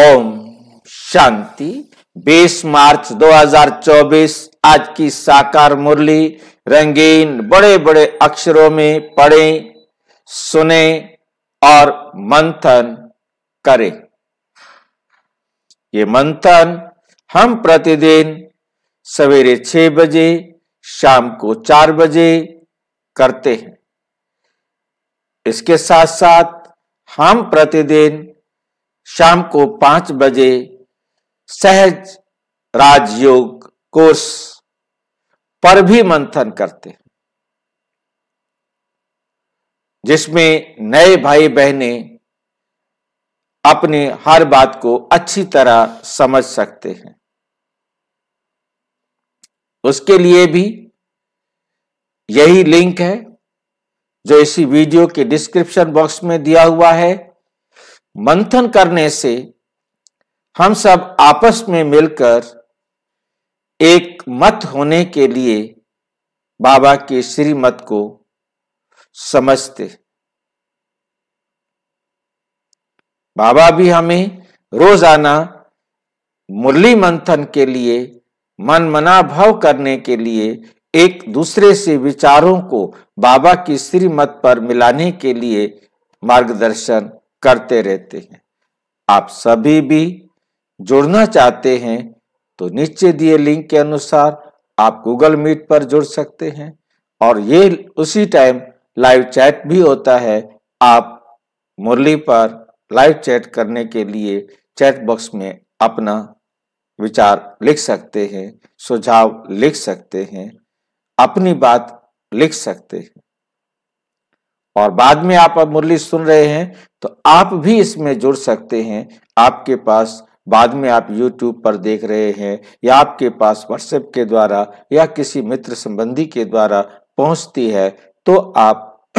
ओम शांति 20 मार्च 2024 आज की साकार मुरली रंगीन बड़े बड़े अक्षरों में पढ़े सुने और मंथन करें ये मंथन हम प्रतिदिन सवेरे छह बजे शाम को चार बजे करते हैं इसके साथ साथ हम प्रतिदिन शाम को पांच बजे सहज राजयोग कोर्स पर भी मंथन करते हैं जिसमें नए भाई बहने अपने हर बात को अच्छी तरह समझ सकते हैं उसके लिए भी यही लिंक है जो इसी वीडियो के डिस्क्रिप्शन बॉक्स में दिया हुआ है मंथन करने से हम सब आपस में मिलकर एक मत होने के लिए बाबा के श्रीमत को समझते बाबा भी हमें रोजाना मुरली मंथन के लिए मन मना भाव करने के लिए एक दूसरे से विचारों को बाबा की श्रीमत पर मिलाने के लिए मार्गदर्शन करते रहते हैं आप सभी भी जुड़ना चाहते हैं तो नीचे दिए लिंक के अनुसार आप गूगल मीट पर जुड़ सकते हैं और ये उसी टाइम लाइव चैट भी होता है आप मुरली पर लाइव चैट करने के लिए चैट बॉक्स में अपना विचार लिख सकते हैं सुझाव लिख सकते हैं अपनी बात लिख सकते हैं और बाद में आप अब मुरली सुन रहे हैं तो आप भी इसमें जुड़ सकते हैं आपके पास बाद में आप YouTube पर देख रहे हैं या आपके पास WhatsApp के द्वारा या किसी मित्र संबंधी के द्वारा पहुंचती है तो आप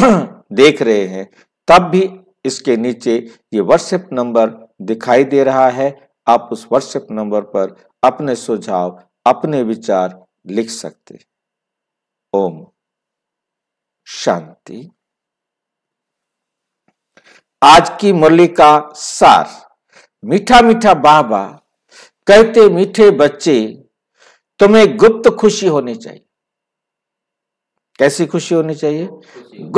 देख रहे हैं तब भी इसके नीचे ये व्हाट्सएप नंबर दिखाई दे रहा है आप उस व्हाट्सएप नंबर पर अपने सुझाव अपने विचार लिख सकते ओम शांति आज की मुरली का सार मीठा मीठा बाबा कहते मीठे बच्चे तुम्हें गुप्त खुशी होनी चाहिए कैसी खुशी होनी चाहिए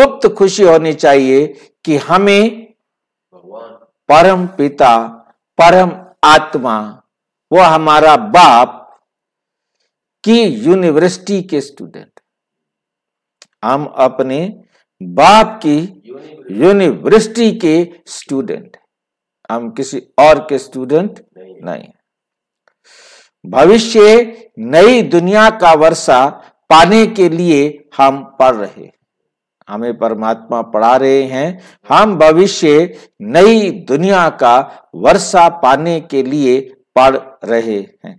गुप्त खुशी होनी चाहिए कि हमें परम पिता परम आत्मा वो हमारा बाप की यूनिवर्सिटी के स्टूडेंट हम अपने बाप की यूनिवर्सिटी के स्टूडेंट हम किसी और के स्टूडेंट नहीं भविष्य नई दुनिया का वर्षा पाने के लिए हम पढ़ रहे हमें परमात्मा पढ़ा रहे हैं हम भविष्य नई दुनिया का वर्षा पाने के लिए पढ़ रहे हैं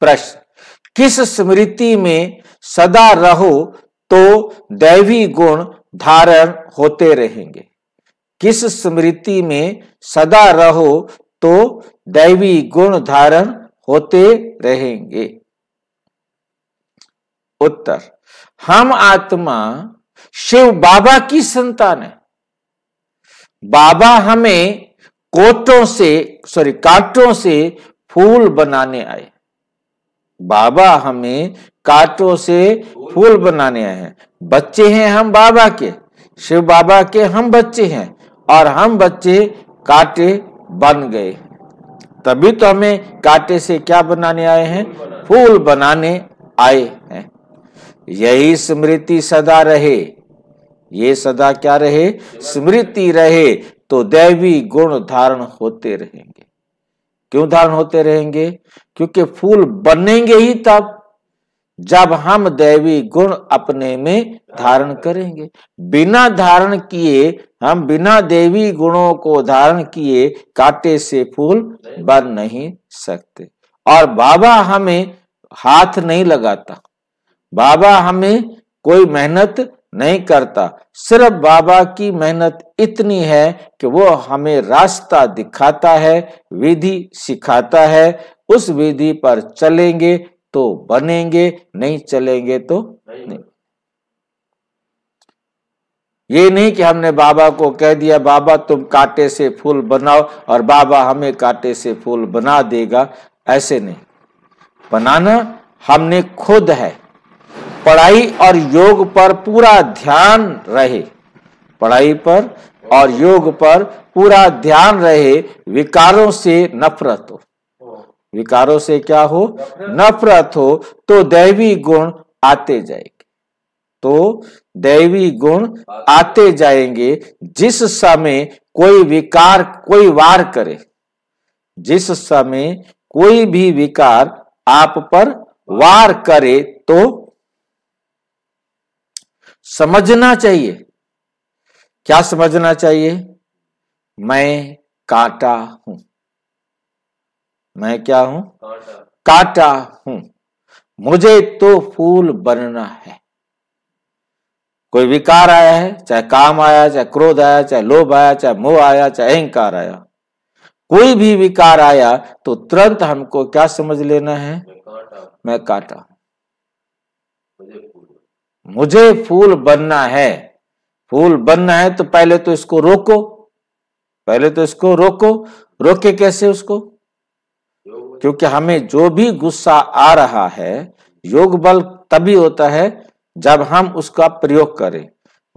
प्रश्न किस स्मृति में सदा रहो तो दैवी गुण धारण होते रहेंगे किस स्मृति में सदा रहो तो दैवी गुण धारण होते रहेंगे उत्तर हम आत्मा शिव बाबा की संतान है बाबा हमें कोटों से सॉरी कांटों से फूल बनाने आए बाबा हमें कांटों से फूल बनाने आए हैं बच्चे हैं हम बाबा के शिव बाबा के हम बच्चे हैं और हम बच्चे कांटे बन गए तभी तो हमें कांटे से क्या बनाने आए हैं फूल बनाने आए हैं यही स्मृति सदा रहे ये सदा क्या रहे स्मृति रहे तो दैवी गुण धारण होते रहेंगे क्यों धारण होते रहेंगे क्योंकि फूल बनेंगे ही तब जब हम दैवी गुण अपने में धारण करेंगे बिना धारण किए हम बिना देवी गुणों को धारण किए काटे से फूल बन नहीं सकते और बाबा हमें हाथ नहीं लगाता बाबा हमें कोई मेहनत नहीं करता सिर्फ बाबा की मेहनत इतनी है कि वो हमें रास्ता दिखाता है विधि सिखाता है उस विधि पर चलेंगे तो बनेंगे नहीं चलेंगे तो नहीं ये नहीं कि हमने बाबा को कह दिया बाबा तुम कांटे से फूल बनाओ और बाबा हमें कांटे से फूल बना देगा ऐसे नहीं बनाना हमने खुद है पढ़ाई और योग पर पूरा ध्यान रहे पढ़ाई पर और योग पर पूरा ध्यान रहे विकारों से नफरत हो विकारों से क्या हो नफरत हो तो दैवी गुण आते जाएंगे तो दैवी गुण आते जाएंगे जिस समय कोई विकार कोई वार करे जिस समय कोई भी विकार आप पर वार करे तो समझना चाहिए क्या समझना चाहिए मैं काटा हूं मैं क्या हूं काटा हूं मुझे तो फूल बनना है कोई विकार आया है चाहे काम आया चाहे क्रोध आया चाहे लोभ आया चाहे मोह आया चाहे अहंकार आया कोई भी विकार आया तो तुरंत हमको क्या समझ लेना है मैं काटा हूं मुझे फूल बनना है फूल बनना है तो पहले तो इसको रोको पहले तो इसको रोको रोके कैसे उसको क्योंकि हमें जो भी गुस्सा आ रहा है योग बल तभी होता है जब हम उसका प्रयोग करें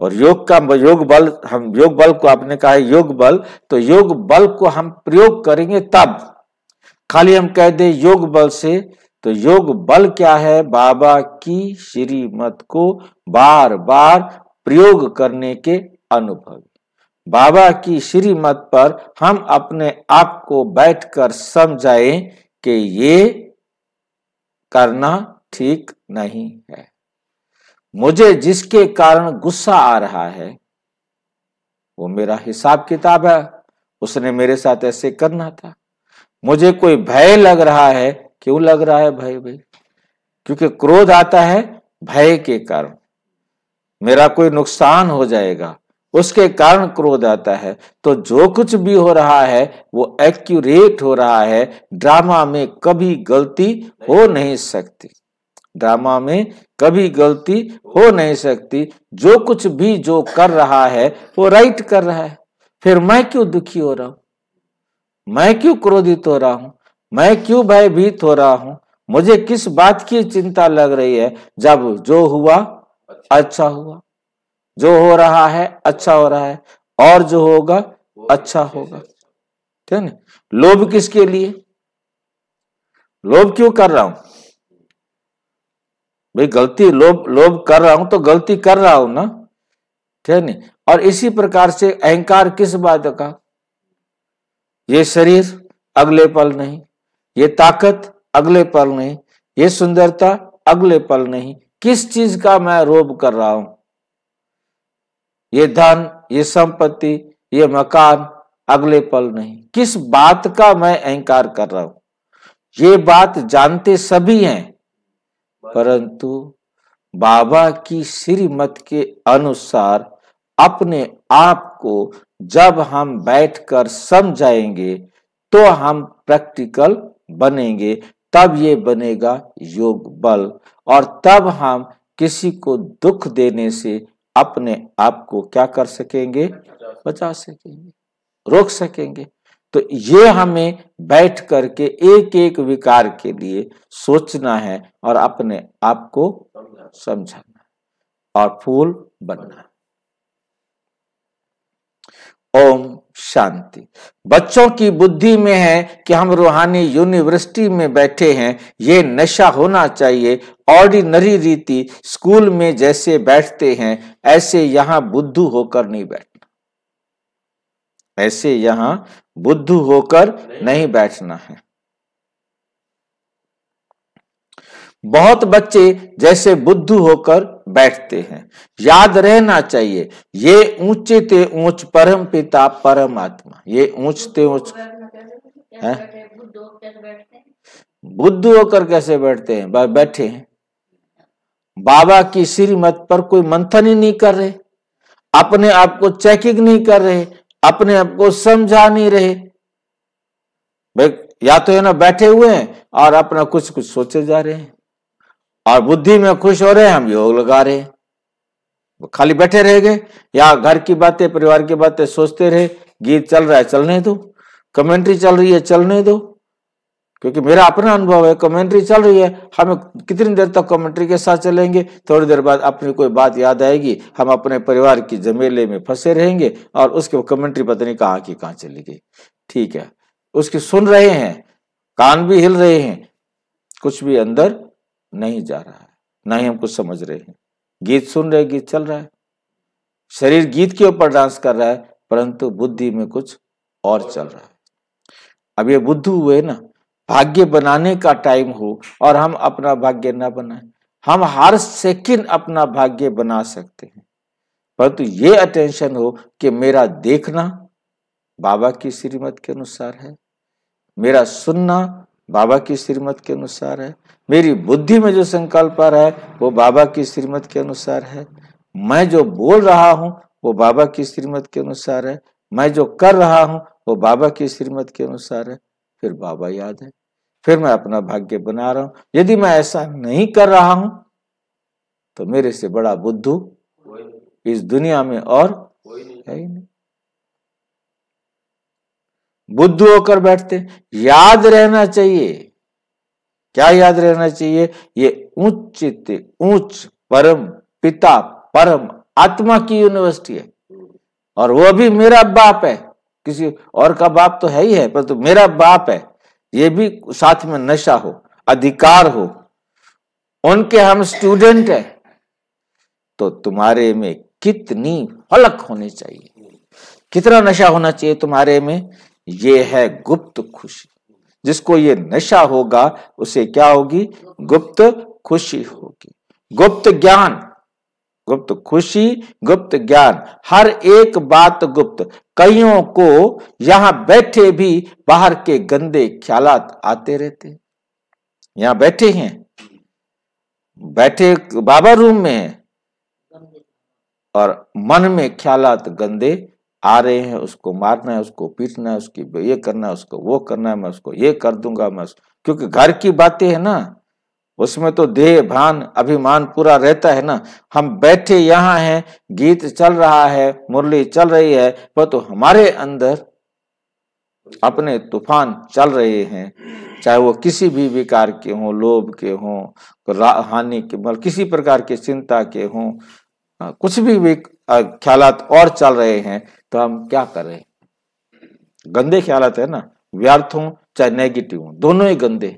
और योग का योग बल हम योग बल को आपने कहा है योग बल तो योग बल को हम प्रयोग करेंगे तब खाली हम कह दें योग बल से तो योग बल क्या है बाबा की श्रीमत को बार बार प्रयोग करने के अनुभव बाबा की श्रीमत पर हम अपने आप को बैठकर समझाएं कि ये करना ठीक नहीं है मुझे जिसके कारण गुस्सा आ रहा है वो मेरा हिसाब किताब है उसने मेरे साथ ऐसे करना था मुझे कोई भय लग रहा है क्यों लग रहा है भय भाई क्योंकि क्रोध आता है भय के कारण मेरा कोई नुकसान हो जाएगा उसके कारण क्रोध आता है तो जो कुछ भी हो रहा है वो एक्यूरेट हो रहा है ड्रामा में कभी गलती हो नहीं सकती ड्रामा में कभी गलती हो नहीं सकती जो कुछ भी जो कर रहा है वो राइट कर रहा है फिर मैं क्यों दुखी हो रहा हूं मैं क्यों क्रोधित हो रहा हूं मैं क्यों भयभीत हो रहा हूं मुझे किस बात की चिंता लग रही है जब जो हुआ अच्छा हुआ जो हो रहा है अच्छा हो रहा है और जो होगा अच्छा होगा अच्छा। ठीक है ना लोभ किसके लिए लोभ क्यों कर रहा हूं भाई गलती लोभ लोभ कर रहा हूं तो गलती कर रहा हूं ना ठीक है ना और इसी प्रकार से अहंकार किस बात का ये शरीर अगले पल नहीं ये ताकत अगले पल नहीं ये सुंदरता अगले पल नहीं किस चीज का मैं रोब कर रहा हूं ये धन ये संपत्ति ये मकान अगले पल नहीं किस बात का मैं अहंकार कर रहा हूं ये बात जानते सभी हैं परंतु बाबा की श्रीमत के अनुसार अपने आप को जब हम बैठकर समझाएंगे तो हम प्रैक्टिकल बनेंगे तब ये बनेगा योग बल और तब हम किसी को दुख देने से अपने आप को क्या कर सकेंगे बचा सकेंगे रोक सकेंगे तो ये हमें बैठ करके एक एक विकार के लिए सोचना है और अपने आप को समझना और फूल बनना ओम शांति बच्चों की बुद्धि में है कि हम रूहानी यूनिवर्सिटी में बैठे हैं ये नशा होना चाहिए ऑर्डिनरी रीति स्कूल में जैसे बैठते हैं ऐसे यहां बुद्धू होकर नहीं बैठना ऐसे यहां बुद्धू होकर नहीं बैठना है बहुत बच्चे जैसे बुद्धू होकर बैठते हैं याद रहना चाहिए ये ऊंचे ते ऊंच परम पिता परमात्मा ये ऊंचते ऊंच बुद्ध होकर कैसे बैठते हैं बैठे हैं बाबा की श्रीमत पर कोई मंथन ही नहीं कर रहे अपने आप को चेकिंग नहीं कर रहे अपने आप को समझा नहीं रहे या तो है ना बैठे हुए हैं और अपना कुछ कुछ सोचे जा रहे हैं और बुद्धि में खुश हो रहे हैं हम योग लगा रहे हैं खाली बैठे रह गए या घर की बातें परिवार की बातें सोचते रहे गीत चल रहा है चलने दो कमेंट्री चल रही है चलने दो क्योंकि मेरा अपना अनुभव है कमेंट्री चल रही है हम कितनी देर तक कमेंट्री के साथ चलेंगे थोड़ी देर बाद अपनी कोई बात याद आएगी हम अपने परिवार की जमेले में फंसे रहेंगे और उसके कमेंट्री पता नहीं कहाँ की कहाँ चली गई ठीक है उसकी सुन रहे हैं कान भी हिल रहे हैं कुछ भी अंदर नहीं जा रहा है ना ही हम कुछ समझ रहे हैं गीत सुन रहे गीत चल रहा है शरीर गीत के ऊपर डांस कर रहा है परंतु बुद्धि में कुछ और चल रहा है अब ये बुद्धू हुए ना भाग्य बनाने का टाइम हो और हम अपना भाग्य न बनाए हम हर सेकंड अपना भाग्य बना सकते हैं परंतु ये अटेंशन हो कि मेरा देखना बाबा की श्रीमत के अनुसार है मेरा सुनना बाबा की श्रीमत के अनुसार है मेरी बुद्धि में जो संकल्प आ रहा है वो बाबा की श्रीमत के अनुसार है मैं जो बोल रहा हूँ वो बाबा की श्रीमत के अनुसार है मैं जो कर रहा हूँ वो बाबा की श्रीमत के अनुसार है फिर बाबा याद है फिर मैं अपना भाग्य बना रहा हूं यदि मैं ऐसा नहीं कर रहा हूं तो मेरे से बड़ा बुद्धू इस दुनिया में और है ही नहीं बुद्ध होकर बैठते याद रहना चाहिए क्या याद रहना चाहिए ये उचित उच्च परम पिता परम आत्मा की यूनिवर्सिटी है और वो भी मेरा बाप है किसी और का बाप तो है ही है पर तो मेरा बाप है ये भी साथ में नशा हो अधिकार हो उनके हम स्टूडेंट है तो तुम्हारे में कितनी फलक होनी चाहिए कितना नशा होना चाहिए तुम्हारे में ये है गुप्त खुशी जिसको ये नशा होगा उसे क्या होगी गुप्त खुशी होगी गुप्त ज्ञान गुप्त खुशी गुप्त ज्ञान हर एक बात गुप्त कईयों को यहां बैठे भी बाहर के गंदे ख्याल आते रहते यहां बैठे हैं बैठे बाबा रूम में है और मन में ख्यालात गंदे आ रहे हैं उसको मारना है उसको पीटना है उसकी ये करना है उसको वो करना है मैं उसको ये कर दूंगा मैं क्योंकि घर की बातें है ना उसमें तो देह भान अभिमान पूरा रहता है ना हम बैठे यहां हैं गीत चल रहा है मुरली चल रही है पर तो हमारे अंदर अपने तूफान चल रहे हैं चाहे वो किसी भी विकार के हों लोभ के हों हानि के मतलब किसी प्रकार के चिंता के हों हाँ, कुछ भी ख्याल और चल रहे हैं तो हम क्या करें गंदे ख्याल है ना व्यर्थ हों चाहे नेगेटिव हों दोनों ही गंदे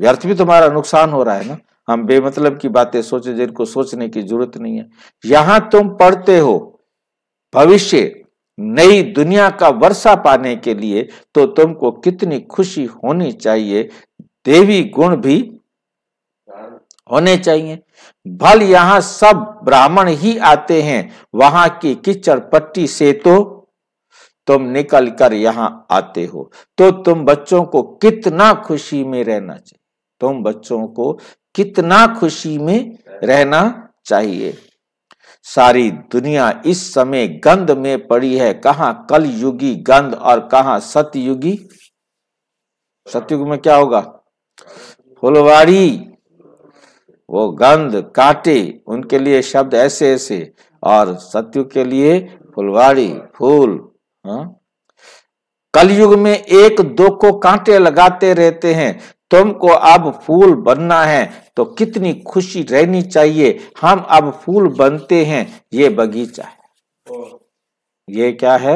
व्यर्थ भी तुम्हारा नुकसान हो रहा है ना हम बेमतलब की बातें सोचे जिनको सोचने की जरूरत नहीं है यहां तुम पढ़ते हो भविष्य नई दुनिया का वर्षा पाने के लिए तो तुमको कितनी खुशी होनी चाहिए देवी गुण भी होने चाहिए भल यहाँ सब ब्राह्मण ही आते हैं वहां की किचड़ पट्टी से तो तुम निकल कर यहाँ आते हो तो तुम बच्चों को कितना खुशी में रहना चाहिए तुम बच्चों को कितना खुशी में रहना चाहिए सारी दुनिया इस समय गंध में पड़ी है कहा कल युगी गंध और कहा सतयुगी सतयुग में क्या होगा फुलवाड़ी वो गंध काटे उनके लिए शब्द ऐसे ऐसे और सत्यु के लिए फुलवाड़ी फूल हाँ कलयुग में एक दो को कांटे लगाते रहते हैं तुमको अब फूल बनना है तो कितनी खुशी रहनी चाहिए हम अब फूल बनते हैं ये बगीचा है ये क्या है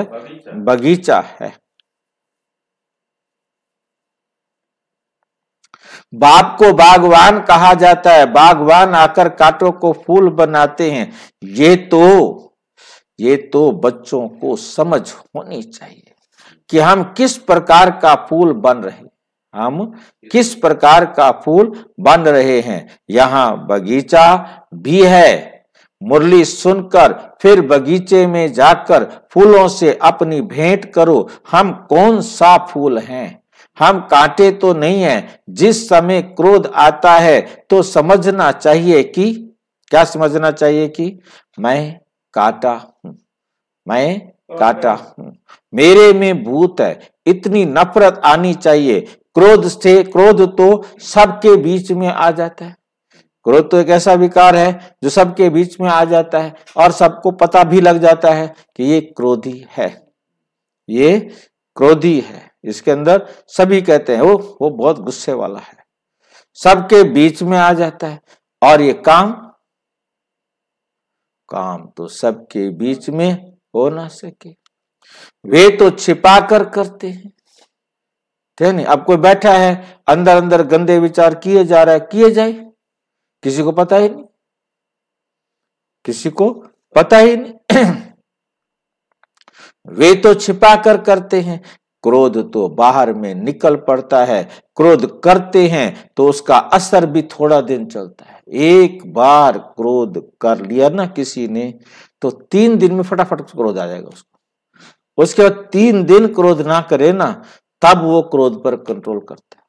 बगीचा, है बाप को बागवान कहा जाता है बागवान आकर कांटों को फूल बनाते हैं ये तो ये तो बच्चों को समझ होनी चाहिए कि हम किस प्रकार का फूल बन रहे हम किस प्रकार का फूल बन रहे हैं यहाँ बगीचा भी है मुरली सुनकर फिर बगीचे में जाकर फूलों से अपनी भेंट करो हम कौन सा फूल हैं हम कांटे तो नहीं हैं जिस समय क्रोध आता है तो समझना चाहिए कि क्या समझना चाहिए कि मैं काटा हूं मैं काटा हूं मेरे में भूत है इतनी नफरत आनी चाहिए क्रोध से क्रोध तो सबके बीच में आ जाता है क्रोध तो एक ऐसा विकार है जो सबके बीच में आ जाता है और सबको पता भी लग जाता है कि ये क्रोधी है ये क्रोधी है इसके अंदर सभी कहते हैं वो वो बहुत गुस्से वाला है सबके बीच में आ जाता है और ये काम काम तो सबके बीच में हो ना सके वे तो छिपा कर करते हैं है नहीं अब कोई बैठा है अंदर अंदर गंदे विचार किए जा रहा है किए जाए किसी को पता ही नहीं किसी को पता ही नहीं वे तो छिपा कर करते हैं क्रोध तो बाहर में निकल पड़ता है क्रोध करते हैं तो उसका असर भी थोड़ा दिन चलता है एक बार क्रोध कर लिया ना किसी ने तो तीन दिन में फटाफट क्रोध आ जाएगा उसको उसके बाद तीन दिन क्रोध ना करे ना तब वो क्रोध पर कंट्रोल करता है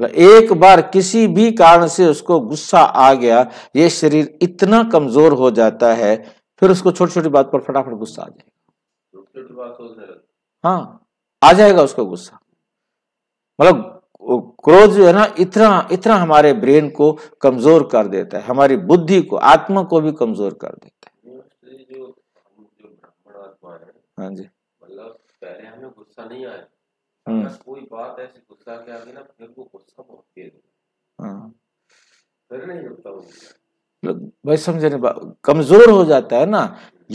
मतलब एक बार किसी भी कारण से उसको गुस्सा आ गया ये शरीर इतना कमजोर हो जाता है फिर उसको छोटी छोटी बात पर फटाफट गुस्सा आ जाएगा हाँ आ जाएगा उसको गुस्सा मतलब क्रोध जो है ना इतना इतना हमारे ब्रेन को कमजोर कर देता है हमारी बुद्धि को आत्मा को भी कमजोर कर देता है हाँ जी गुस्सा नहीं आए हाँ। बस कोई बात ऐसी गुस्सा के आगे ना फिर वो गुस्सा बहुत तेज होगा हाँ। फिर नहीं होता वो भाई समझे नहीं कमजोर हो जाता है ना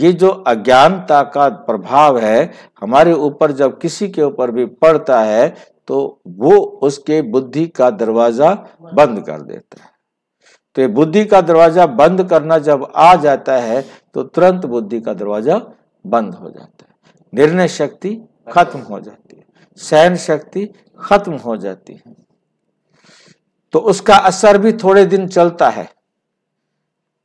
ये जो अज्ञानता का प्रभाव है हमारे ऊपर जब किसी के ऊपर भी पड़ता है तो वो उसके बुद्धि का दरवाजा बंद कर देता है तो ये बुद्धि का दरवाजा बंद करना जब आ जाता है तो तुरंत बुद्धि का दरवाजा बंद हो जाता है निर्णय शक्ति खत्म हो जाती है सहन शक्ति खत्म हो जाती है तो उसका असर भी थोड़े दिन चलता है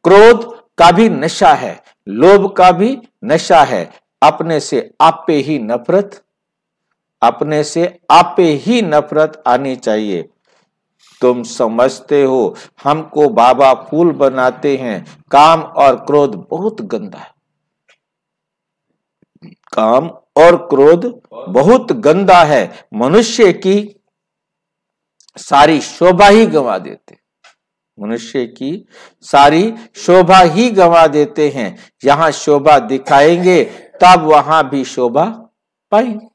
क्रोध का भी नशा है लोभ का भी नशा है अपने से आपे ही नफरत अपने से आपे ही नफरत आनी चाहिए तुम समझते हो हमको बाबा फूल बनाते हैं काम और क्रोध बहुत गंदा है काम और क्रोध बहुत गंदा है मनुष्य की सारी शोभा ही गंवा देते मनुष्य की सारी शोभा ही गंवा देते हैं यहां शोभा दिखाएंगे तब वहां भी शोभा पाएंगे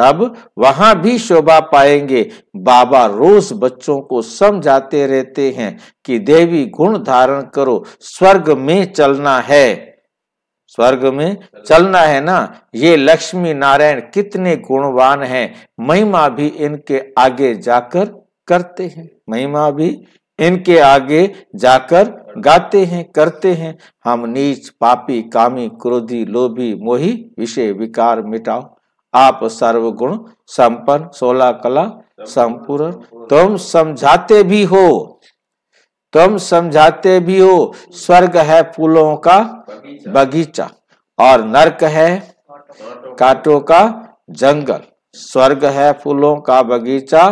तब वहां भी शोभा पाएंगे बाबा रोज बच्चों को समझाते रहते हैं कि देवी गुण धारण करो स्वर्ग में चलना है स्वर्ग में चलना है ना ये लक्ष्मी नारायण कितने गुणवान हैं महिमा भी इनके आगे जाकर करते हैं महिमा भी इनके आगे जाकर गाते हैं करते हैं हम नीच पापी कामी क्रोधी लोभी मोही विषय विकार मिटाओ आप सर्वगुण संपन्न सोलह कला संपूर्ण तुम समझाते भी हो तुम समझाते भी हो स्वर्ग है फूलों का बगीचा और नरक है कांटों का जंगल स्वर्ग है फूलों का बगीचा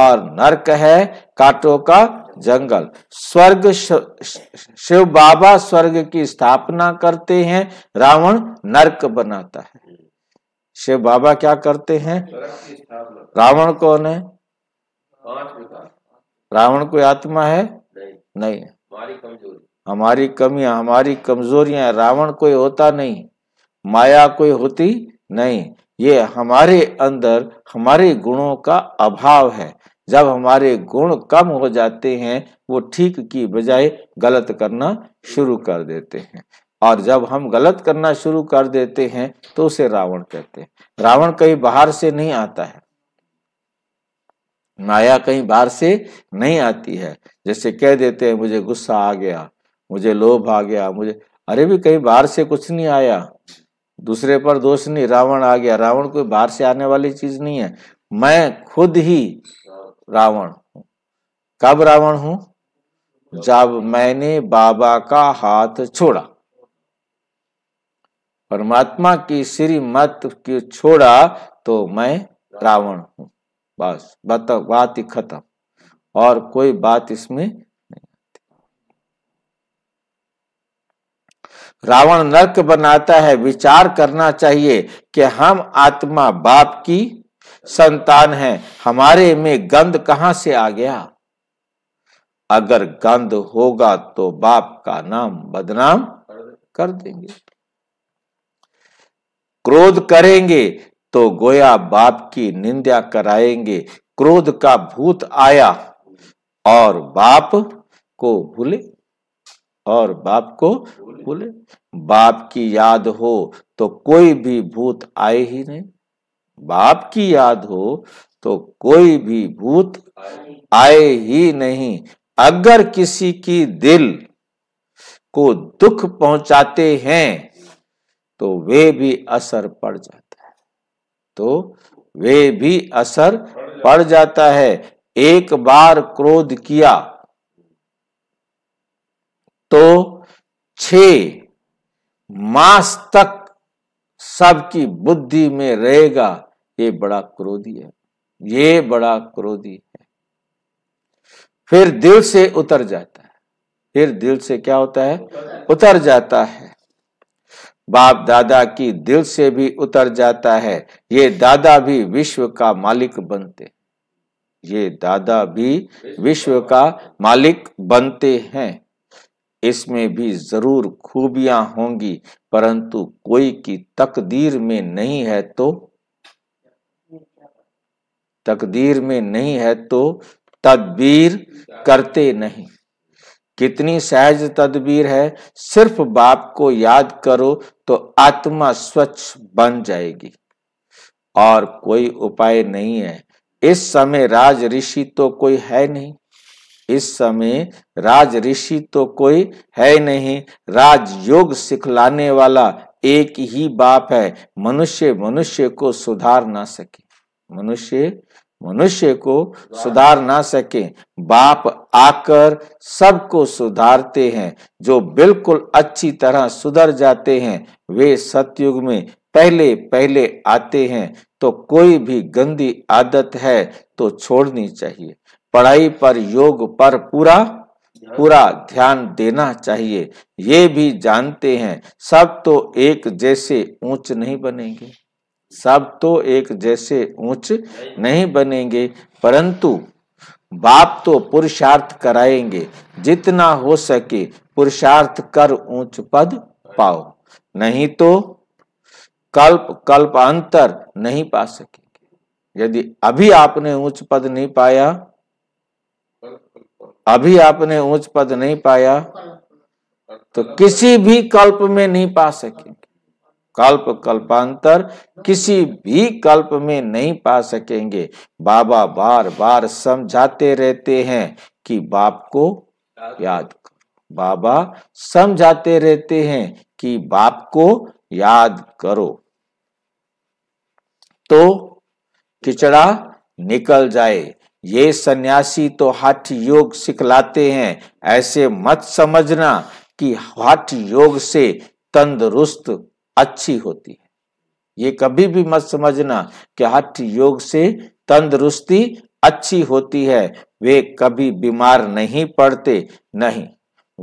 और नरक है कांटों का जंगल स्वर्ग शिव बाबा स्वर्ग की स्थापना करते हैं रावण नरक बनाता है शिव बाबा क्या करते हैं रावण कौन है रावण कोई आत्मा है नहीं हमारी कमजोरी हमारी कमियां हमारी कमजोरियां रावण कोई होता नहीं माया कोई होती नहीं ये हमारे अंदर हमारे गुणों का अभाव है जब हमारे गुण कम हो जाते हैं वो ठीक की बजाय गलत करना शुरू कर देते हैं और जब हम गलत करना शुरू कर देते हैं तो उसे रावण कहते हैं रावण कहीं बाहर से नहीं आता है माया कहीं बाहर से नहीं आती है जैसे कह देते हैं मुझे गुस्सा आ गया मुझे लोभ आ गया मुझे अरे भी कहीं बाहर से कुछ नहीं आया दूसरे पर दोष नहीं रावण आ गया रावण कोई बाहर से आने वाली चीज नहीं है मैं खुद ही रावण हूं कब रावण हूं जब मैंने बाबा का हाथ छोड़ा परमात्मा की श्रीमत की छोड़ा तो मैं रावण हूं बस बात बात खत्म और कोई बात इसमें रावण नर्क बनाता है विचार करना चाहिए कि हम आत्मा बाप की संतान है हमारे में गंध कहां से आ गया अगर गंध होगा तो बाप का नाम बदनाम कर देंगे क्रोध करेंगे तो गोया बाप की निंदा कराएंगे क्रोध का भूत आया और बाप को भूले और बाप को भूले बाप की याद हो तो कोई भी भूत आए ही नहीं बाप की याद हो तो कोई भी भूत आए ही नहीं अगर किसी की दिल को दुख पहुंचाते हैं तो वे भी असर पड़ जाते तो वे भी असर पड़ जाता है एक बार क्रोध किया तो छ मास तक सबकी बुद्धि में रहेगा ये बड़ा क्रोधी है ये बड़ा क्रोधी है फिर दिल से उतर जाता है फिर दिल से क्या होता है उतर जाता है बाप दादा की दिल से भी उतर जाता है ये दादा भी विश्व का मालिक बनते ये दादा भी विश्व का मालिक बनते हैं इसमें भी जरूर खूबियां होंगी परंतु कोई की तकदीर में नहीं है तो तकदीर में नहीं है तो तदबीर करते नहीं कितनी सहज तदबीर है सिर्फ बाप को याद करो तो आत्मा स्वच्छ बन जाएगी और कोई उपाय नहीं है इस समय राज ऋषि तो कोई है नहीं इस समय राज ऋषि तो कोई है नहीं राज योग सिखलाने वाला एक ही बाप है मनुष्य मनुष्य को सुधार ना सके मनुष्य मनुष्य को सुधार ना सके बाप आकर सबको सुधारते हैं जो बिल्कुल अच्छी तरह सुधर जाते हैं वे सतयुग में पहले पहले आते हैं तो कोई भी गंदी आदत है तो छोड़नी चाहिए पढ़ाई पर योग पर पूरा पूरा ध्यान देना चाहिए ये भी जानते हैं सब तो एक जैसे ऊंच नहीं बनेंगे सब तो एक जैसे ऊंच नहीं बनेंगे परंतु बाप तो पुरुषार्थ कराएंगे जितना हो सके पुरुषार्थ कर ऊंच पद पाओ नहीं तो कल्प कल्प अंतर नहीं पा सकेंगे यदि अभी आपने ऊंच पद नहीं पाया अभी आपने ऊंच पद नहीं पाया तो किसी भी कल्प में नहीं पा सकेंगे कल्प कल्पांतर किसी भी कल्प में नहीं पा सकेंगे बाबा बार बार समझाते रहते हैं कि बाप को याद बाबा समझाते रहते हैं कि बाप को याद करो तो किचड़ा निकल जाए ये सन्यासी तो हठ योग सिखलाते हैं ऐसे मत समझना कि हठ योग से तंदुरुस्त अच्छी होती है ये कभी भी मत समझना कि हठ योग से तंदुरुस्ती अच्छी होती है वे कभी बीमार नहीं पड़ते नहीं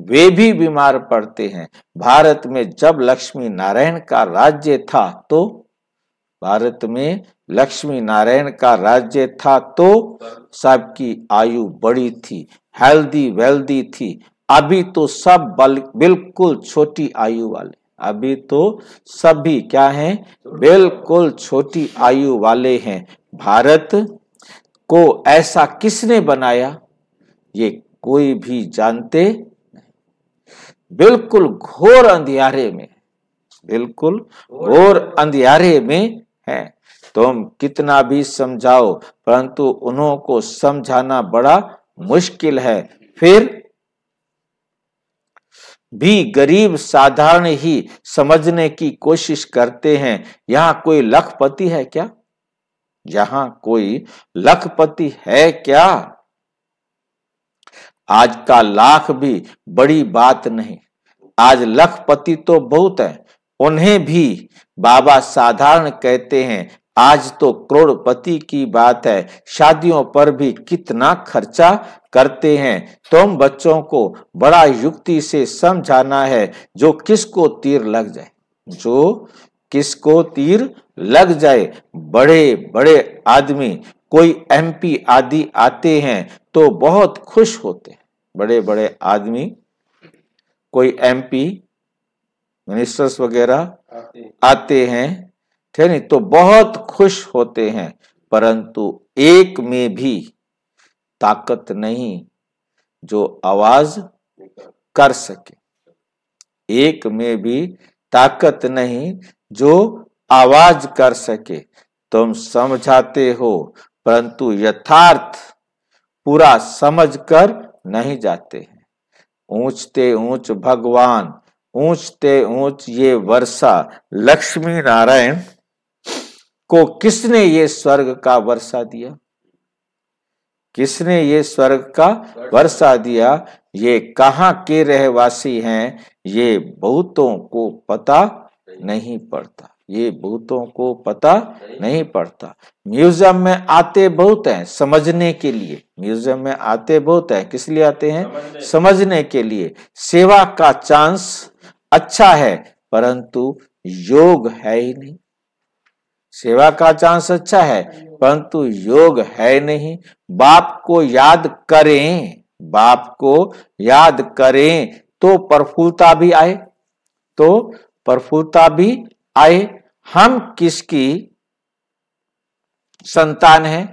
वे भी बीमार पड़ते हैं भारत में जब लक्ष्मी नारायण का राज्य था तो भारत में लक्ष्मी नारायण का राज्य था तो सबकी आयु बड़ी थी हेल्दी वेल्दी थी अभी तो सब बिल्कुल छोटी आयु वाले अभी तो सभी क्या हैं बिल्कुल छोटी आयु वाले हैं भारत को ऐसा किसने बनाया ये कोई भी जानते नहीं बिल्कुल घोर अंधियारे में बिल्कुल घोर अंधियारे में है तुम कितना भी समझाओ परंतु उन्हों को समझाना बड़ा मुश्किल है फिर भी गरीब साधारण ही समझने की कोशिश करते हैं यहां कोई लखपति है क्या यहां कोई लखपति है क्या आज का लाख भी बड़ी बात नहीं आज लखपति तो बहुत है उन्हें भी बाबा साधारण कहते हैं आज तो करोड़पति की बात है शादियों पर भी कितना खर्चा करते हैं तुम बच्चों को बड़ा युक्ति से समझाना है जो किसको तीर लग जाए जो किसको तीर लग जाए बड़े बड़े आदमी कोई एमपी आदि आते हैं तो बहुत खुश होते हैं बड़े बड़े आदमी कोई एमपी मिनिस्टर्स वगैरह आते हैं ठीक है नहीं तो बहुत खुश होते हैं परंतु एक में भी ताकत नहीं जो आवाज कर सके एक में भी ताकत नहीं जो आवाज कर सके तुम समझाते हो परंतु यथार्थ पूरा समझकर नहीं जाते हैं ऊंचते ऊंच भगवान ऊंचते ऊंच ये वर्षा लक्ष्मी नारायण को किसने ये स्वर्ग का वर्षा दिया किसने ये स्वर्ग का वर्षा दिया ये कहा के रहवासी हैं ये बहुतों को पता नहीं पड़ता ये बहुतों को पता नहीं पड़ता म्यूजियम में आते बहुत हैं समझने के लिए म्यूजियम में आते बहुत हैं किस लिए आते हैं समझने के लिए सेवा का चांस अच्छा है परंतु योग है ही नहीं सेवा का चांस अच्छा है परंतु योग है नहीं बाप को याद करें बाप को याद करें तो प्रफुल्लता भी आए तो प्रफुल्लता भी आए हम किसकी संतान है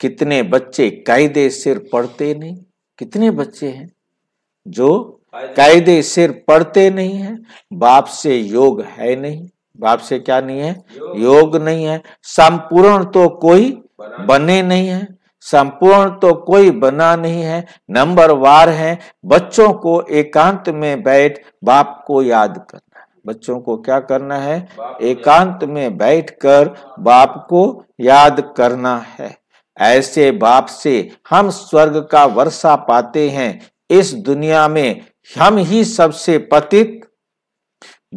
कितने बच्चे कायदे सिर पढ़ते नहीं कितने बच्चे हैं जो कायदे सिर पढ़ते नहीं है बाप से योग है नहीं बाप से क्या नहीं है योग, नहीं है संपूर्ण तो कोई बने नहीं है संपूर्ण तो कोई बना नहीं है नंबर वार है बच्चों को एकांत में बैठ बाप को याद करना बच्चों को क्या करना है एकांत में बैठकर बाप को याद करना है ऐसे बाप से हम स्वर्ग का वर्षा पाते हैं इस दुनिया में हम ही सबसे पतित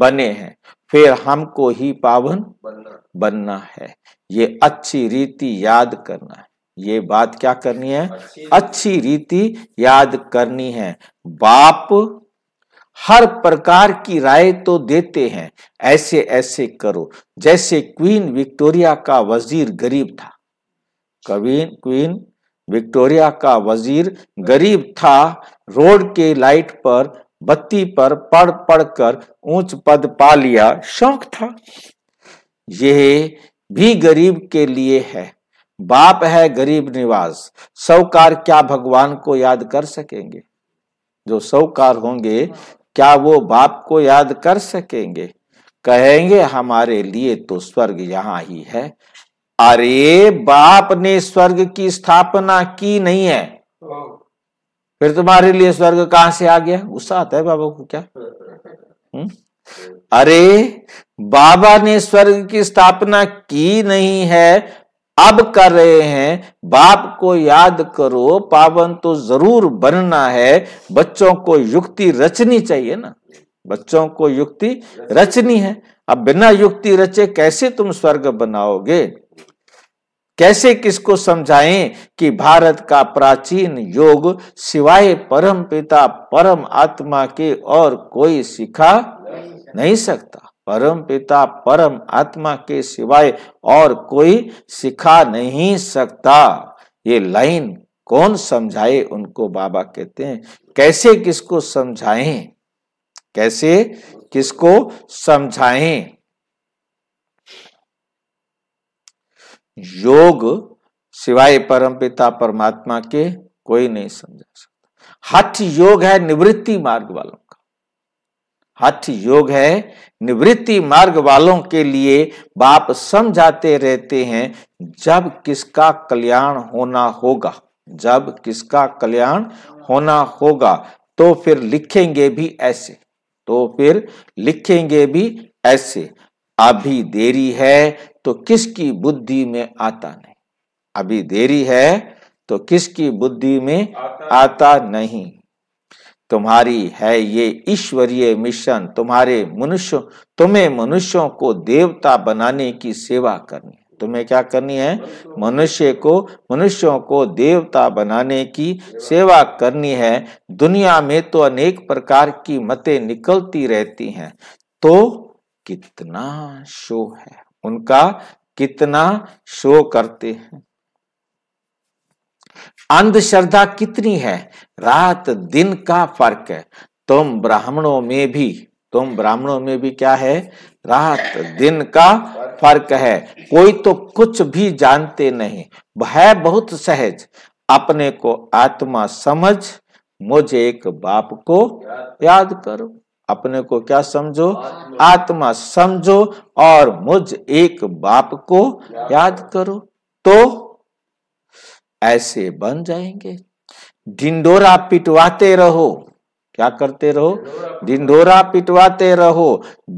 बने हैं फिर हमको ही पावन बनना बनना है ये अच्छी रीति याद करना है ये बात क्या करनी है अच्छी, अच्छी रीति याद करनी है बाप हर प्रकार की राय तो देते हैं ऐसे ऐसे करो जैसे क्वीन विक्टोरिया का वजीर गरीब था कवीन क्वीन विक्टोरिया का वजीर गरीब था रोड के लाइट पर बत्ती पर पढ़ पढ़कर ऊंच पद पा लिया शौक था यह भी गरीब के लिए है बाप है गरीब निवास सौकार क्या भगवान को याद कर सकेंगे जो सौकार होंगे क्या वो बाप को याद कर सकेंगे कहेंगे हमारे लिए तो स्वर्ग यहाँ ही है अरे बाप ने स्वर्ग की स्थापना की नहीं है फिर तुम्हारे लिए स्वर्ग कहां से आ गया गुस्सा आता है बाबा को क्या हुँ? हम्म? अरे बाबा ने स्वर्ग की स्थापना की नहीं है अब कर रहे हैं बाप को याद करो पावन तो जरूर बनना है बच्चों को युक्ति रचनी चाहिए ना बच्चों को युक्ति रचनी है अब बिना युक्ति रचे कैसे तुम स्वर्ग बनाओगे कैसे किसको समझाएं कि भारत का प्राचीन योग सिवाय परम पिता परम आत्मा के और कोई सिखा नहीं सकता परम पिता परम आत्मा के सिवाय और कोई सिखा नहीं सकता ये लाइन कौन समझाए उनको बाबा कहते हैं कैसे किसको समझाएं कैसे किसको समझाएं योग सिवाय परमपिता परमात्मा के कोई नहीं समझा सकता हठ योग है निवृत्ति मार्ग वालों का हठ योग है निवृत्ति मार्ग वालों के लिए बाप समझाते रहते हैं जब किसका कल्याण होना होगा जब किसका कल्याण होना होगा तो फिर लिखेंगे भी ऐसे तो फिर लिखेंगे भी ऐसे अभी देरी है तो किसकी बुद्धि में आता नहीं अभी देरी है तो किसकी बुद्धि में आता, नहीं तुम्हारी है ये ईश्वरीय मिशन तुम्हारे मनुष्य तुम्हें मनुष्यों को देवता बनाने की सेवा करनी है तुम्हें क्या करनी है मनुष्य को मनुष्यों को देवता बनाने की सेवा करनी है दुनिया में तो अनेक प्रकार की मतें निकलती रहती हैं तो कितना शो है उनका कितना शो करते हैं अंधश्रद्धा कितनी है रात दिन का फर्क है तुम ब्राह्मणों में भी तुम ब्राह्मणों में भी क्या है रात दिन का फर्क है कोई तो कुछ भी जानते नहीं है बहुत सहज अपने को आत्मा समझ मुझे एक बाप को याद करो अपने को क्या समझो आत्मा समझो और मुझ एक बाप को याद करो तो ऐसे बन जाएंगे ढिंडोरा पिटवाते रहो क्या करते रहो ढिंडोरा पिटवाते रहो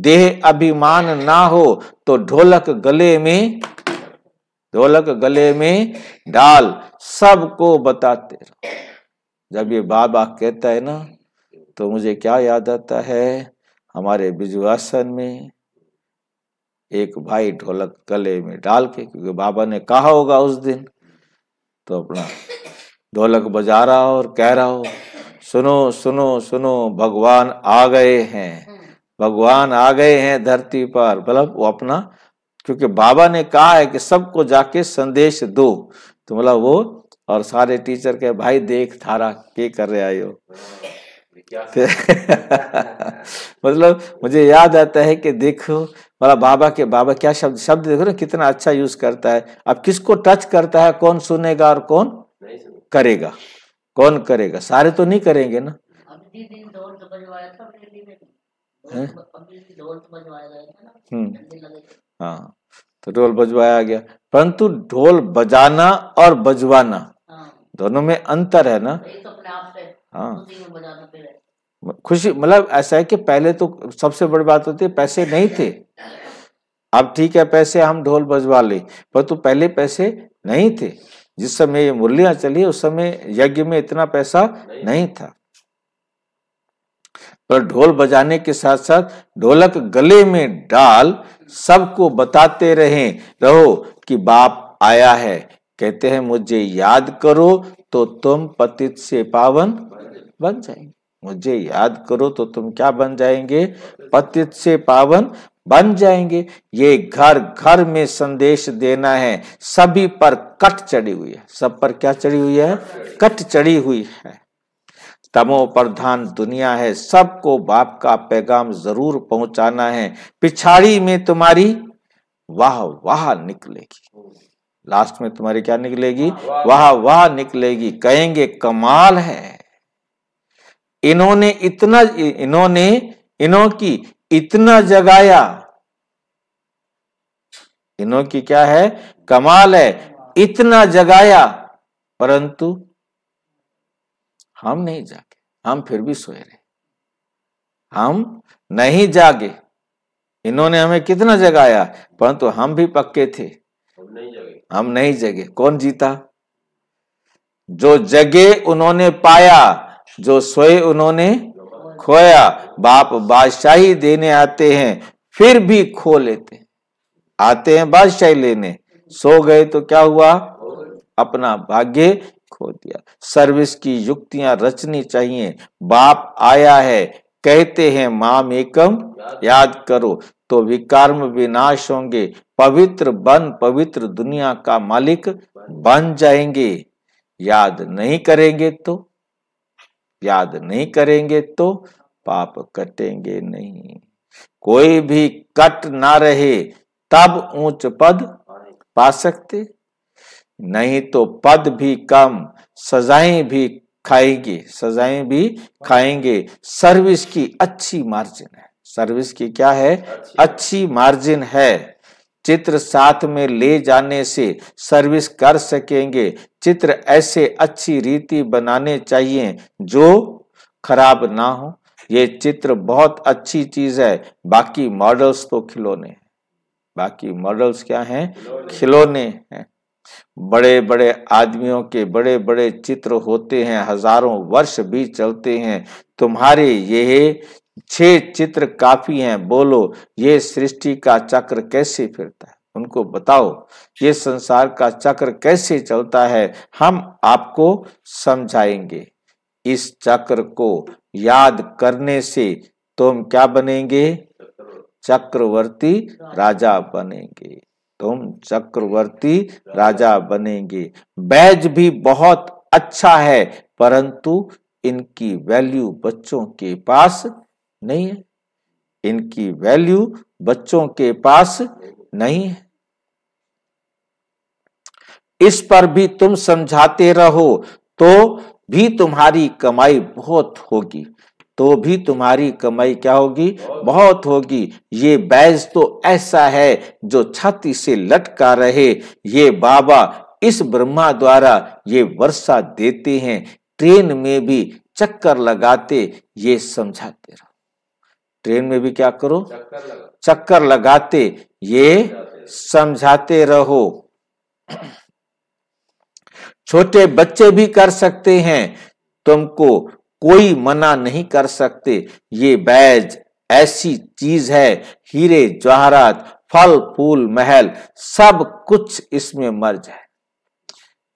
देह अभिमान ना हो तो ढोलक गले में ढोलक गले में डाल सबको बताते रहो जब ये बाबा कहता है ना तो मुझे क्या याद आता है हमारे बिजुआसन में एक भाई ढोलक गले में डाल के क्योंकि बाबा ने कहा होगा उस दिन तो अपना ढोलक बजा रहा और कह रहा हो सुनो सुनो सुनो भगवान आ गए हैं भगवान आ गए हैं धरती पर मतलब वो अपना क्योंकि बाबा ने कहा है कि सबको जाके संदेश दो तो मतलब वो और सारे टीचर के भाई देख थारा के कर रहे आयो मतलब मुझे याद आता है कि देखो मतलब बाबा के बाबा क्या शब्द शब्द देखो ना कितना अच्छा यूज करता है अब किसको टच करता है कौन सुनेगा और कौन करेगा कौन करेगा सारे तो नहीं करेंगे ना हम्म। हाँ तो ढोल बजवाया गया परंतु ढोल बजाना और बजवाना हाँ। दोनों में अंतर है ना तो हाँ खुशी मतलब ऐसा है कि पहले तो सबसे बड़ी बात होती है पैसे नहीं थे अब ठीक है पैसे हम ढोल बजवा ले पर तो पहले पैसे नहीं थे जिस समय ये मुरलियां चली उस समय यज्ञ में इतना पैसा नहीं, नहीं था पर ढोल बजाने के साथ साथ ढोलक गले में डाल सबको बताते रहे रहो कि बाप आया है कहते हैं मुझे याद करो तो तुम पतित से पावन बन जाएंगे मुझे याद करो तो तुम क्या बन जाएंगे पतित से पावन बन जाएंगे ये घर घर में संदेश देना है सभी पर कट चढ़ी हुई है सब पर क्या चढ़ी हुई है कट चढ़ी हुई है तमो प्रधान दुनिया है सबको बाप का पैगाम जरूर पहुंचाना है पिछाड़ी में तुम्हारी वाह वाह निकलेगी लास्ट में तुम्हारी क्या निकलेगी वाह वाह निकलेगी कहेंगे कमाल है इन्होंने इतना इन्होंने इन्हों की इतना जगाया इन्हों की क्या है कमाल है इतना जगाया परंतु हम नहीं जागे हम फिर भी सोए रहे हम नहीं जागे इन्होंने हमें कितना जगाया परंतु हम भी पक्के थे हम नहीं जगे कौन जीता जो जगे उन्होंने पाया जो सोए उन्होंने खोया बाप बादशाही देने आते हैं फिर भी खो लेते हैं आते हैं बादशाही लेने सो गए तो क्या हुआ अपना भाग्य खो दिया सर्विस की युक्तियां रचनी चाहिए बाप आया है कहते हैं माम एकम याद करो तो विकर्म विनाश होंगे पवित्र बन पवित्र दुनिया का मालिक बन जाएंगे याद नहीं करेंगे तो याद नहीं करेंगे तो पाप कटेंगे नहीं कोई भी कट ना रहे तब ऊंच पद पा सकते नहीं तो पद भी कम सजाएं भी खाएंगे सजाएं भी खाएंगे सर्विस की अच्छी मार्जिन है सर्विस की क्या है अच्छी मार्जिन है चित्र साथ में ले जाने से सर्विस कर सकेंगे चित्र ऐसे अच्छी रीति बनाने चाहिए जो खराब ना हो ये चित्र बहुत अच्छी चीज है बाकी मॉडल्स तो खिलौने बाकी मॉडल्स क्या हैं खिलौने हैं बड़े बड़े आदमियों के बड़े बड़े चित्र होते हैं हजारों वर्ष भी चलते हैं तुम्हारे यह छह चित्र काफी हैं बोलो ये सृष्टि का चक्र कैसे फिरता है उनको बताओ ये संसार का चक्र कैसे चलता है हम आपको समझाएंगे इस चक्र को याद करने से तुम क्या बनेंगे चक्रवर्ती राजा बनेंगे तुम चक्रवर्ती राजा बनेंगे बैज भी बहुत अच्छा है परंतु इनकी वैल्यू बच्चों के पास नहीं है इनकी वैल्यू बच्चों के पास नहीं है इस पर भी तुम समझाते रहो तो भी तुम्हारी कमाई बहुत होगी तो भी तुम्हारी कमाई क्या होगी बहुत होगी ये बैज तो ऐसा है जो छाती से लटका रहे ये बाबा इस ब्रह्मा द्वारा ये वर्षा देते हैं ट्रेन में भी चक्कर लगाते ये समझाते रहो ट्रेन में भी क्या करो चक्कर, लगाते ये समझाते रहो छोटे बच्चे भी कर सकते हैं तुमको कोई मना नहीं कर सकते ये बैज ऐसी चीज है हीरे जवाहरात फल फूल महल सब कुछ इसमें मर्ज है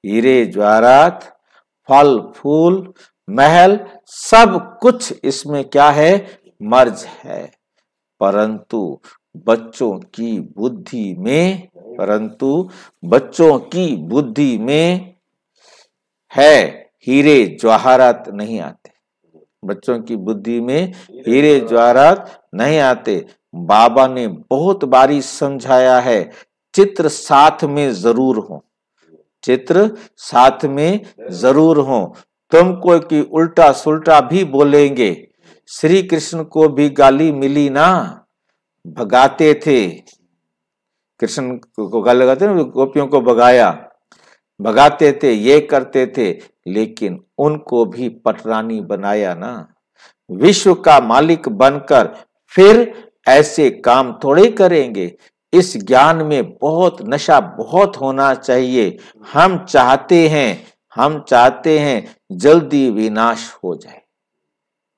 हीरे जवाहरात फल फूल महल सब कुछ इसमें क्या है मर्ज है परंतु बच्चों की बुद्धि में परंतु बच्चों की बुद्धि में है हीरे जवाहरात नहीं आते बच्चों की बुद्धि में हीरे जवाहरात नहीं आते बाबा ने बहुत बारी समझाया है चित्र साथ में जरूर हो चित्र साथ में जरूर हो तुम कोई की उल्टा सुलटा भी बोलेंगे श्री कृष्ण को भी गाली मिली ना भगाते थे कृष्ण को गाली लगाते ना गोपियों को भगाया भगाते थे ये करते थे लेकिन उनको भी पटरानी बनाया ना विश्व का मालिक बनकर फिर ऐसे काम थोड़े करेंगे इस ज्ञान में बहुत नशा बहुत होना चाहिए हम चाहते हैं हम चाहते हैं जल्दी विनाश हो जाए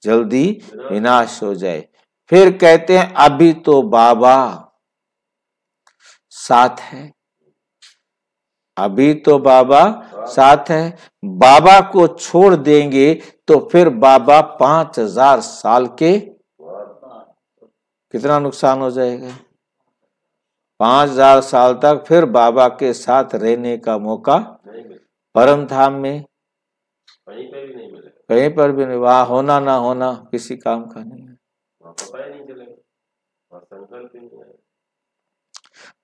जल्दी विनाश हो जाए फिर कहते हैं अभी तो बाबा साथ है अभी तो बाबा साथ है बाबा को छोड़ देंगे तो फिर बाबा पांच हजार साल के कितना नुकसान हो जाएगा पांच हजार साल तक फिर बाबा के साथ रहने का मौका परम धाम में कहीं पर भी निवाह होना ना होना किसी काम का नहीं है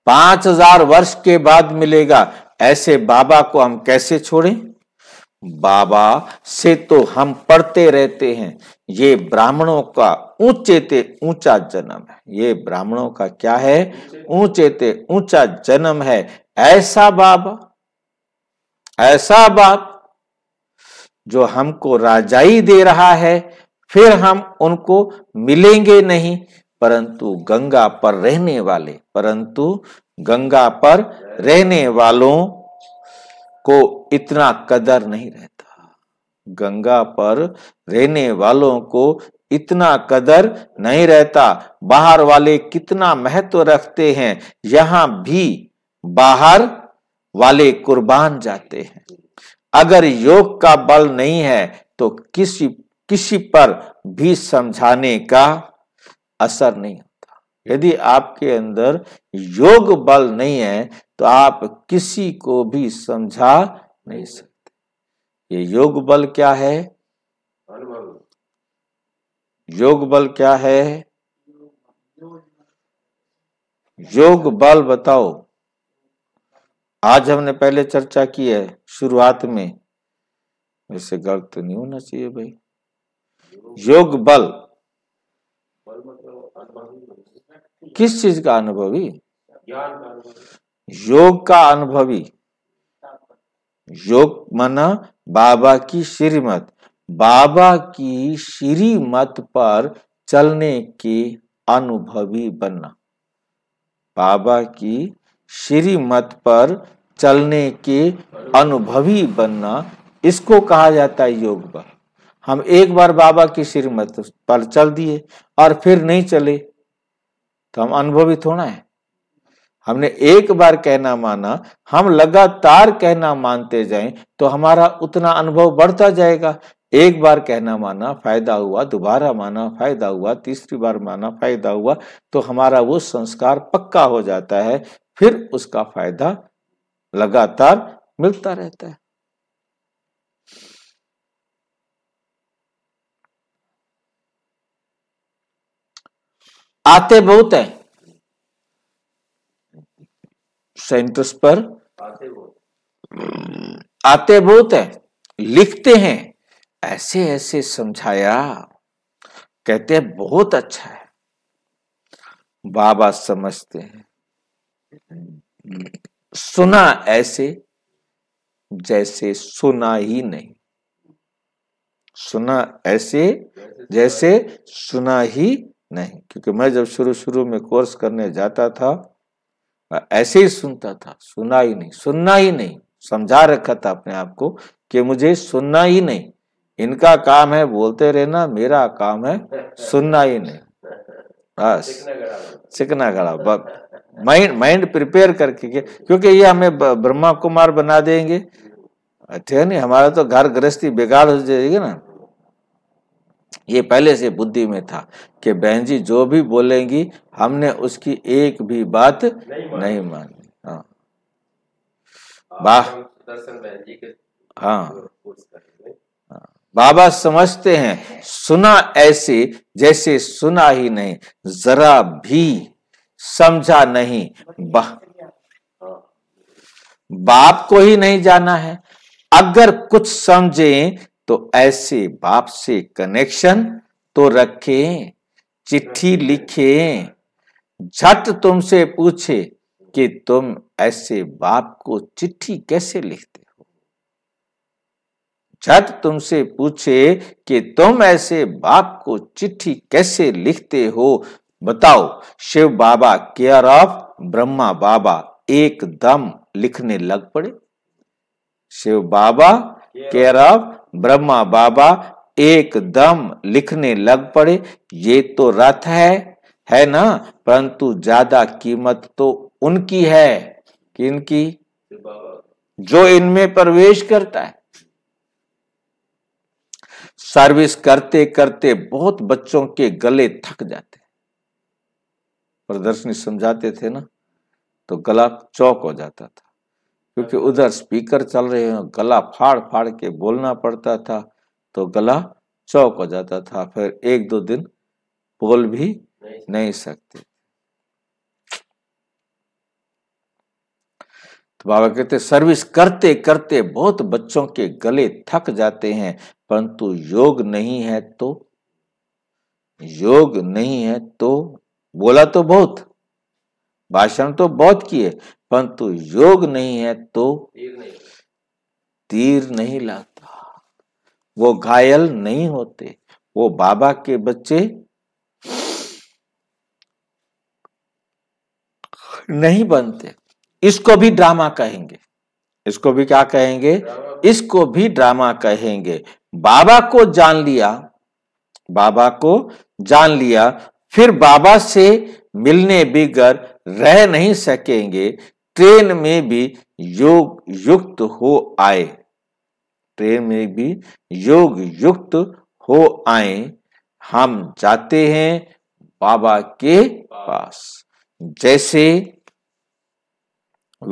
पांच हजार वर्ष के बाद मिलेगा ऐसे बाबा को हम कैसे छोड़ें बाबा से तो हम पढ़ते रहते हैं ये ब्राह्मणों का ऊंचे ते ऊंचा जन्म है ये ब्राह्मणों का क्या है ऊंचे ते ऊंचा जन्म है ऐसा बाबा ऐसा बाप जो हमको राजाई दे रहा है फिर हम उनको मिलेंगे नहीं परंतु गंगा पर रहने वाले परंतु गंगा पर रहने वालों को इतना कदर नहीं रहता गंगा पर रहने वालों को इतना कदर नहीं रहता बाहर वाले कितना महत्व रखते हैं यहां भी बाहर वाले कुर्बान जाते हैं अगर योग का बल नहीं है तो किसी किसी पर भी समझाने का असर नहीं होता यदि आपके अंदर योग बल नहीं है तो आप किसी को भी समझा नहीं सकते ये योग बल क्या है योग बल क्या है योग बल बताओ आज हमने पहले चर्चा की है शुरुआत में इससे गर्व तो नहीं होना चाहिए भाई योग बल किस चीज का अनुभवी योग का अनुभवी योग मना बाबा की श्रीमत बाबा की श्रीमत पर चलने के अनुभवी बनना बाबा की श्रीमत पर चलने के अनुभवी बनना इसको कहा जाता है योग बल हम एक बार बाबा की श्रीमत पर चल दिए और फिर नहीं चले तो हम अनुभवी थोड़ा है हमने एक बार कहना माना हम लगातार कहना मानते जाएं तो हमारा उतना अनुभव बढ़ता जाएगा एक बार कहना माना फायदा हुआ दोबारा माना फायदा हुआ तीसरी बार माना फायदा हुआ तो हमारा वो संस्कार पक्का हो जाता है फिर उसका फायदा लगातार मिलता रहता है आते बहुत है सेंटर्स पर आते बहुत आते बहुत है लिखते हैं ऐसे ऐसे समझाया कहते हैं बहुत अच्छा है बाबा समझते हैं सुना ऐसे जैसे सुना ही नहीं सुना ऐसे जैसे सुना ही नहीं क्योंकि मैं जब शुरू शुरू में कोर्स करने जाता था ऐसे ही सुनता था सुना ही नहीं सुनना ही नहीं समझा रखा था अपने आप को कि मुझे सुनना ही नहीं इनका काम है बोलते रहना मेरा काम है सुनना ही नहीं बस चिकना गड़ा माइंड माइंड प्रिपेयर करके क्योंकि ये हमें ब्रह्मा कुमार बना देंगे ठीक है नहीं हमारा तो घर गृहस्थी बेकार हो जाएगी ना ये पहले से बुद्धि में था कि बहन जी जो भी बोलेंगी हमने उसकी एक भी बात नहीं मानी हाँ वाह हाँ।, हाँ बाबा समझते हैं सुना ऐसे जैसे सुना ही नहीं जरा भी समझा नहीं बा, हाँ। बाप को ही नहीं जाना है अगर कुछ समझे तो ऐसे बाप से कनेक्शन तो रखे चिट्ठी लिखे झट तुमसे पूछे कि तुम ऐसे बाप को चिट्ठी कैसे लिखते हो झट तुमसे पूछे कि तुम ऐसे बाप को चिट्ठी कैसे लिखते हो बताओ शिव बाबा केयर ऑफ ब्रह्मा बाबा एकदम लिखने लग पड़े शिव बाबा केयर ऑफ ब्रह्मा बाबा एकदम लिखने लग पड़े ये तो रथ है है ना परंतु ज्यादा कीमत तो उनकी है कि जो इनमें प्रवेश करता है सर्विस करते करते बहुत बच्चों के गले थक जाते हैं प्रदर्शनी समझाते थे ना तो गला चौक हो जाता था क्योंकि उधर स्पीकर चल रहे हैं गला फाड़ फाड़ के बोलना पड़ता था तो गला चौक हो जाता था फिर एक दो दिन बोल भी नहीं, सकते तो बाबा कहते सर्विस करते करते बहुत बच्चों के गले थक जाते हैं परंतु योग नहीं है तो योग नहीं है तो बोला तो बहुत भाषण तो बहुत किए परंतु योग नहीं है तो तीर नहीं लाता वो घायल नहीं होते वो बाबा के बच्चे नहीं बनते इसको भी ड्रामा कहेंगे इसको भी क्या कहेंगे इसको भी ड्रामा कहेंगे बाबा को जान लिया बाबा को जान लिया फिर बाबा से मिलने बिगर रह नहीं सकेंगे ट्रेन में भी योग युक्त हो आए ट्रेन में भी योग युक्त हो आए हम जाते हैं बाबा के पास जैसे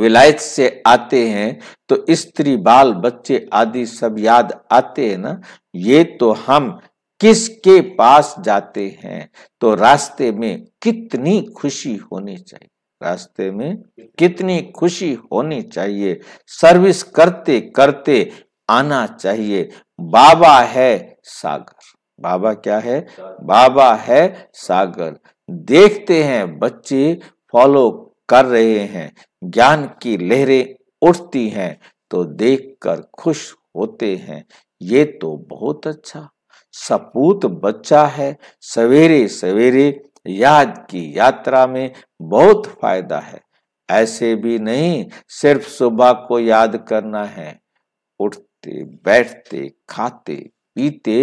विलायत से आते हैं तो स्त्री बाल बच्चे आदि सब याद आते हैं ना ये तो हम किसके पास जाते हैं तो रास्ते में कितनी खुशी होनी चाहिए रास्ते में कितनी खुशी होनी चाहिए सर्विस करते करते आना चाहिए बाबा है सागर बाबा क्या है बाबा है सागर देखते हैं बच्चे फॉलो कर रहे हैं ज्ञान की लहरें उठती हैं तो देखकर खुश होते हैं ये तो बहुत अच्छा सपूत बच्चा है सवेरे सवेरे याद की यात्रा में बहुत फायदा है ऐसे भी नहीं सिर्फ सुबह को याद करना है उठते बैठते खाते पीते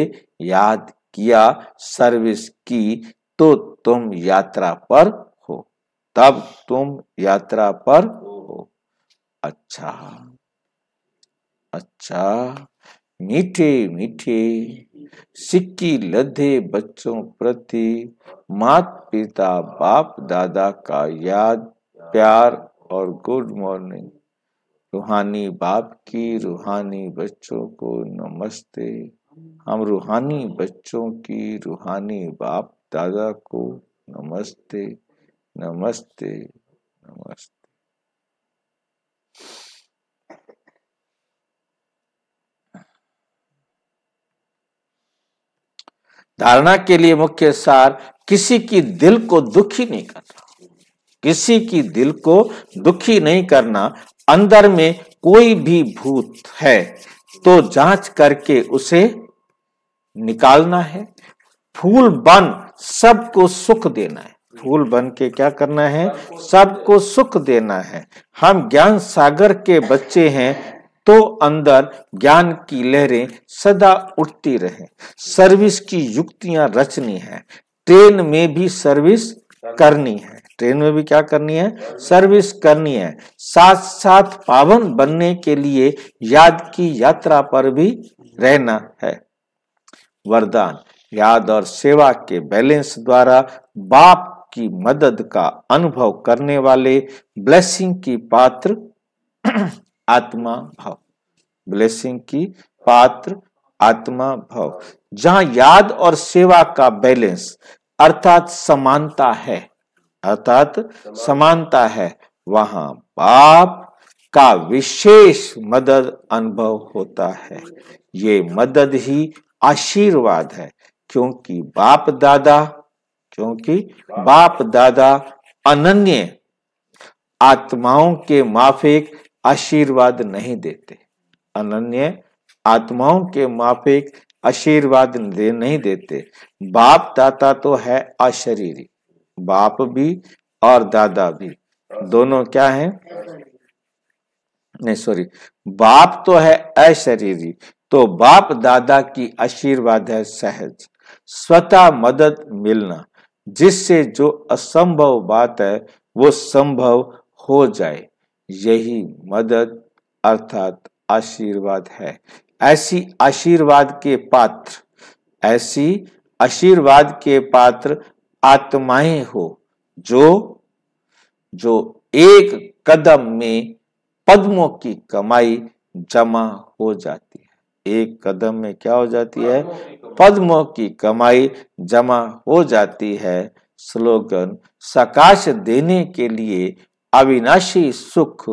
याद किया सर्विस की तो तुम यात्रा पर हो तब तुम यात्रा पर हो अच्छा अच्छा मीठे मीठे सिक्की लद्दे बच्चों प्रति मात पिता बाप दादा का याद प्यार और गुड मॉर्निंग रूहानी बाप की रूहानी बच्चों को नमस्ते हम रूहानी बच्चों की रूहानी बाप दादा को नमस्ते नमस्ते नमस्ते धारणा के लिए मुख्य सार किसी की दिल को दुखी नहीं करना किसी की दिल को दुखी नहीं करना अंदर में कोई भी भूत है तो जांच करके उसे निकालना है फूल बन सबको सुख देना है फूल बन के क्या करना है सबको सुख देना है हम ज्ञान सागर के बच्चे हैं तो अंदर ज्ञान की लहरें सदा उठती रहे सर्विस की युक्तियां रचनी है ट्रेन में भी सर्विस करनी है ट्रेन में भी क्या करनी है सर्विस करनी है साथ साथ पावन बनने के लिए याद की यात्रा पर भी रहना है वरदान याद और सेवा के बैलेंस द्वारा बाप की मदद का अनुभव करने वाले ब्लेसिंग की पात्र आत्मा भाव ब्लेसिंग की पात्र आत्मा भाव जहां याद और सेवा का बैलेंस अर्थात समानता है अर्थात समानता है वहां बाप का विशेष मदद अनुभव होता है ये मदद ही आशीर्वाद है क्योंकि बाप दादा क्योंकि बाप दादा अनन्य आत्माओं के माफिक आशीर्वाद नहीं देते अनन्य आत्माओं के माफिक आशीर्वाद दे नहीं देते बाप दाता तो है अशरीरी बाप भी और दादा भी दोनों क्या है नहीं सॉरी बाप तो है अशरीरी तो बाप दादा की आशीर्वाद है सहज स्वतः मदद मिलना जिससे जो असंभव बात है वो संभव हो जाए यही मदद अर्थात आशीर्वाद है ऐसी आशीर्वाद के पात्र ऐसी आशीर्वाद के पात्र आत्माएं हो जो जो एक कदम में पद्मों की कमाई जमा हो जाती है एक कदम में क्या हो जाती है पद्मों की कमाई जमा हो जाती है स्लोगन सकाश देने के लिए अविनाशी सुख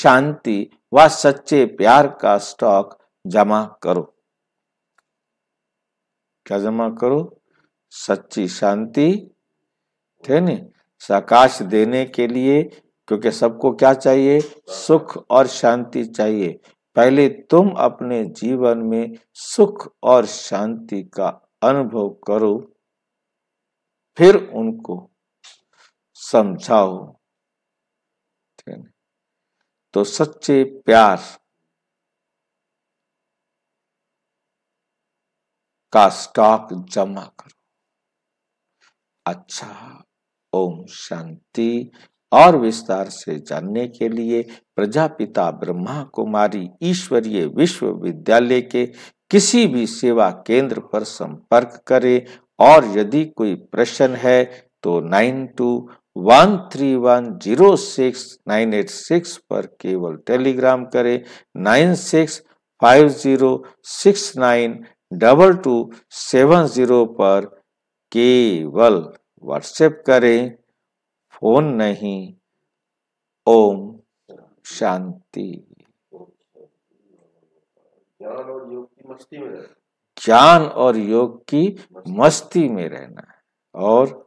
शांति व सच्चे प्यार का स्टॉक जमा करो क्या जमा करो सच्ची शांति थे न सकाश देने के लिए क्योंकि सबको क्या चाहिए सुख और शांति चाहिए पहले तुम अपने जीवन में सुख और शांति का अनुभव करो फिर उनको समझाओ कहने तो सच्चे प्यार का स्टॉक जमा करो अच्छा ओम शांति और विस्तार से जानने के लिए प्रजापिता ब्रह्मा कुमारी ईश्वरीय विश्वविद्यालय के किसी भी सेवा केंद्र पर संपर्क करें और यदि कोई प्रश्न है तो nine two one three one zero six nine eight six पर केवल टेलीग्राम करें nine six five zero six nine double two seven zero पर केवल व्हाट्सएप करें फोन नहीं ओम शांति ज्ञान और योग की मस्ती में ज्ञान और योग की मस्ती में रहना है और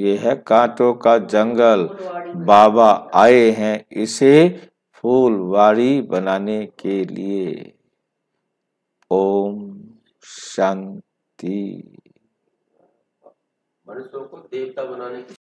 ये है कांटों का जंगल बाबा आए हैं इसे फूलवाड़ी बनाने के लिए ओम शांति मनुष्यों को देवता बनाने